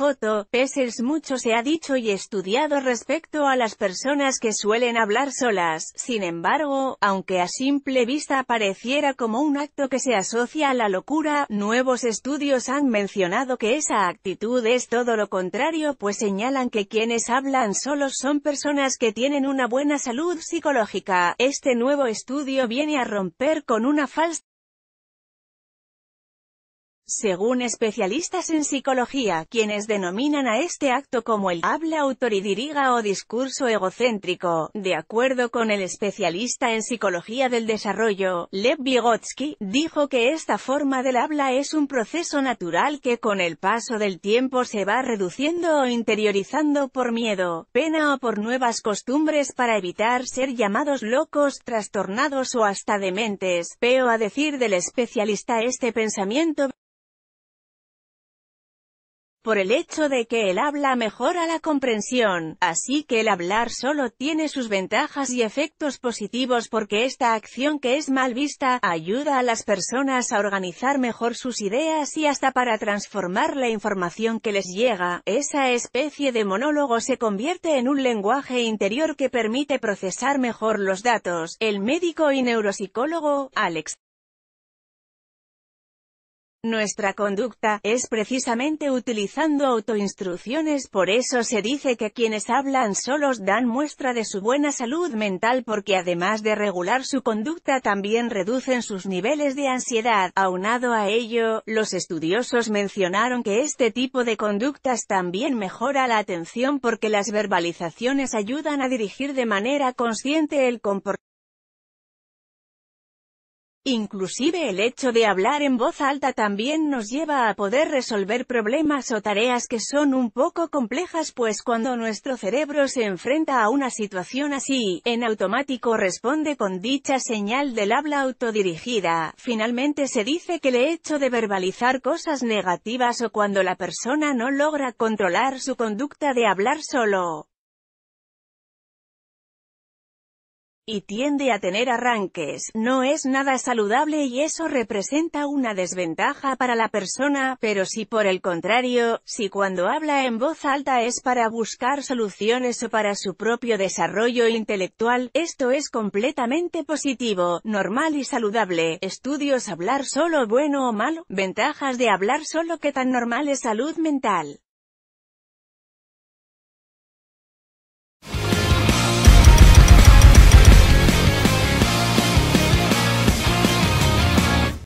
Foto, mucho se ha dicho y estudiado respecto a las personas que suelen hablar solas, sin embargo, aunque a simple vista pareciera como un acto que se asocia a la locura, nuevos estudios han mencionado que esa actitud es todo lo contrario pues señalan que quienes hablan solos son personas que tienen una buena salud psicológica. Este nuevo estudio viene a romper con una falsa según especialistas en psicología, quienes denominan a este acto como el habla autoridiriga o discurso egocéntrico, de acuerdo con el especialista en psicología del desarrollo, Lev Vygotsky, dijo que esta forma del habla es un proceso natural que con el paso del tiempo se va reduciendo o interiorizando por miedo, pena o por nuevas costumbres para evitar ser llamados locos, trastornados o hasta dementes, pero a decir del especialista este pensamiento por el hecho de que el habla mejora la comprensión, así que el hablar solo tiene sus ventajas y efectos positivos porque esta acción que es mal vista, ayuda a las personas a organizar mejor sus ideas y hasta para transformar la información que les llega, esa especie de monólogo se convierte en un lenguaje interior que permite procesar mejor los datos. El médico y neuropsicólogo, Alex nuestra conducta, es precisamente utilizando autoinstrucciones por eso se dice que quienes hablan solos dan muestra de su buena salud mental porque además de regular su conducta también reducen sus niveles de ansiedad. Aunado a ello, los estudiosos mencionaron que este tipo de conductas también mejora la atención porque las verbalizaciones ayudan a dirigir de manera consciente el comportamiento Inclusive el hecho de hablar en voz alta también nos lleva a poder resolver problemas o tareas que son un poco complejas pues cuando nuestro cerebro se enfrenta a una situación así, en automático responde con dicha señal del habla autodirigida. Finalmente se dice que el hecho de verbalizar cosas negativas o cuando la persona no logra controlar su conducta de hablar solo, y tiende a tener arranques, no es nada saludable y eso representa una desventaja para la persona, pero si por el contrario, si cuando habla en voz alta es para buscar soluciones o para su propio desarrollo intelectual, esto es completamente positivo, normal y saludable. Estudios hablar solo bueno o malo, ventajas de hablar solo que tan normal es salud mental.